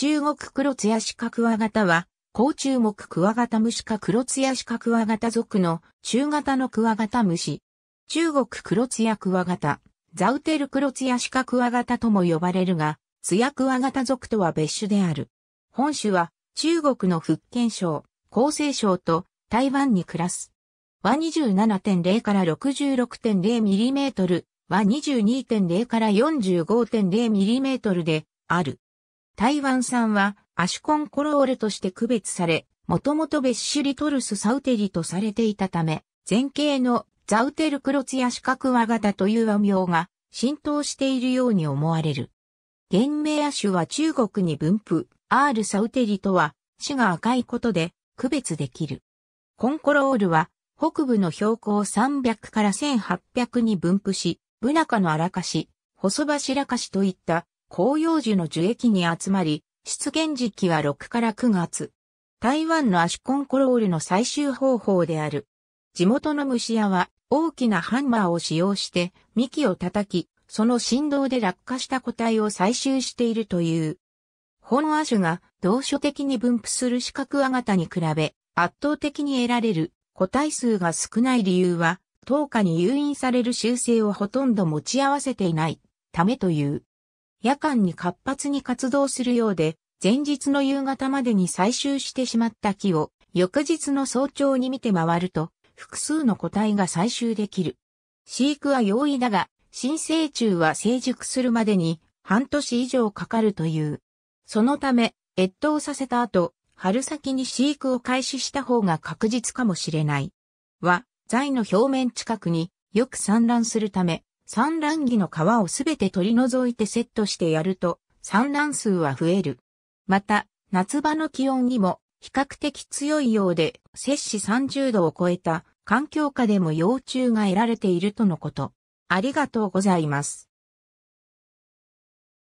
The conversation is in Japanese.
中国黒ツヤシカクワガタは、甲虫目クワガタムシク黒ツヤシカクワガタ属の中型のクワガタムシ。中国黒ツヤクワガタ、ザウテル黒ツヤシカクワガタとも呼ばれるが、ツヤクワガタ属とは別種である。本種は中国の福建省、江西省と台湾に暮らす。和27.0から 66.0mm、和22.0から 45.0mm である。台湾産はアシュコンコロールとして区別され、もともと別種リトルスサウテリとされていたため、前景のザウテルクロツや四角和型という和名が浸透しているように思われる。原名亜種は中国に分布、アールサウテリとは、死が赤いことで区別できる。コンコロールは北部の標高300から1800に分布し、ブナカの荒かし、細柱かしといった紅葉樹の樹液に集まり、出現時期は6から9月。台湾のアシコンコロールの採集方法である。地元の虫屋は大きなハンマーを使用して幹を叩き、その振動で落下した個体を採集しているという。本亜種が同所的に分布する四角亜型に比べ圧倒的に得られる個体数が少ない理由は、10日に誘引される習性をほとんど持ち合わせていないためという。夜間に活発に活動するようで、前日の夕方までに採集してしまった木を、翌日の早朝に見て回ると、複数の個体が採集できる。飼育は容易だが、新生虫は成熟するまでに半年以上かかるという。そのため、越冬させた後、春先に飼育を開始した方が確実かもしれない。は、材の表面近くによく産卵するため、産卵期の皮をすべて取り除いてセットしてやると、産卵数は増える。また、夏場の気温にも比較的強いようで、摂氏30度を超えた環境下でも幼虫が得られているとのこと。ありがとうございます。